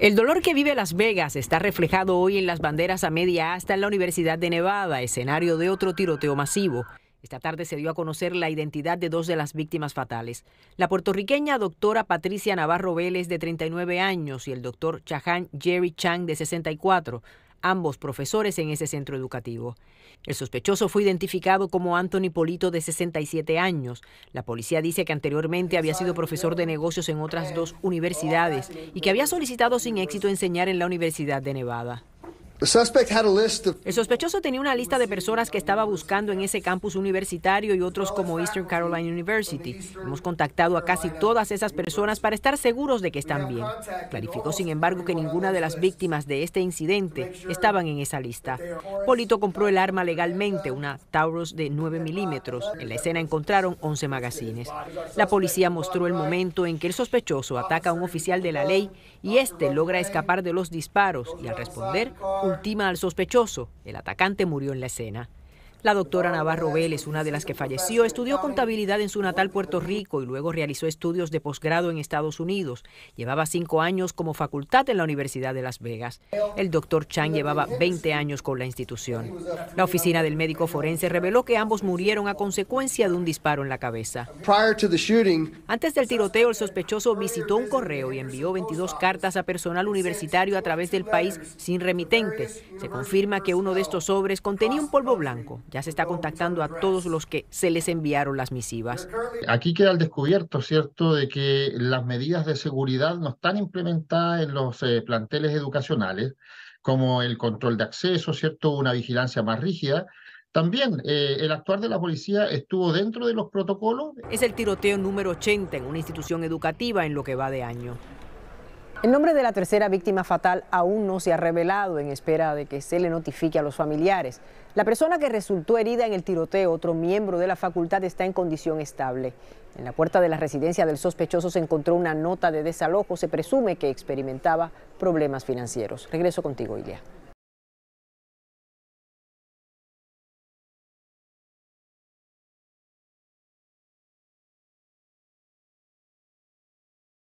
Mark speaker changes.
Speaker 1: El dolor que vive Las Vegas está reflejado hoy en las banderas a media hasta en la Universidad de Nevada, escenario de otro tiroteo masivo. Esta tarde se dio a conocer la identidad de dos de las víctimas fatales, la puertorriqueña doctora Patricia Navarro Vélez de 39 años y el doctor Chahan Jerry Chang de 64 ambos profesores en ese centro educativo. El sospechoso fue identificado como Anthony Polito de 67 años. La policía dice que anteriormente había sido profesor de negocios en otras dos universidades y que había solicitado sin éxito enseñar en la Universidad de Nevada. El sospechoso tenía una lista de personas que estaba buscando en ese campus universitario y otros como Eastern Carolina University. Hemos contactado a casi todas esas personas para estar seguros de que están bien. Clarificó, sin embargo, que ninguna de las víctimas de este incidente estaban en esa lista. Polito compró el arma legalmente, una Taurus de 9 milímetros. En la escena encontraron 11 magazines. La policía mostró el momento en que el sospechoso ataca a un oficial de la ley y este logra escapar de los disparos y al responder, Última al sospechoso. El atacante murió en la escena. La doctora Navarro Vélez, una de las que falleció, estudió contabilidad en su natal Puerto Rico y luego realizó estudios de posgrado en Estados Unidos. Llevaba cinco años como facultad en la Universidad de Las Vegas. El doctor Chan llevaba 20 años con la institución. La oficina del médico forense reveló que ambos murieron a consecuencia de un disparo en la cabeza. Antes del tiroteo, el sospechoso visitó un correo y envió 22 cartas a personal universitario a través del país sin remitentes. Se confirma que uno de estos sobres contenía un polvo blanco. Ya se está contactando a todos los que se les enviaron las misivas.
Speaker 2: Aquí queda el descubierto, ¿cierto?, de que las medidas de seguridad no están implementadas en los eh, planteles educacionales, como el control de acceso, ¿cierto?, una vigilancia más rígida. También eh, el actuar de la policía estuvo dentro de los protocolos. Es el tiroteo número 80 en una institución educativa en lo que va de año.
Speaker 1: El nombre de la tercera víctima fatal aún no se ha revelado en espera de que se le notifique a los familiares. La persona que resultó herida en el tiroteo, otro miembro de la facultad, está en condición estable. En la puerta de la residencia del sospechoso se encontró una nota de desalojo. Se presume que
Speaker 2: experimentaba problemas financieros. Regreso contigo, Ilia.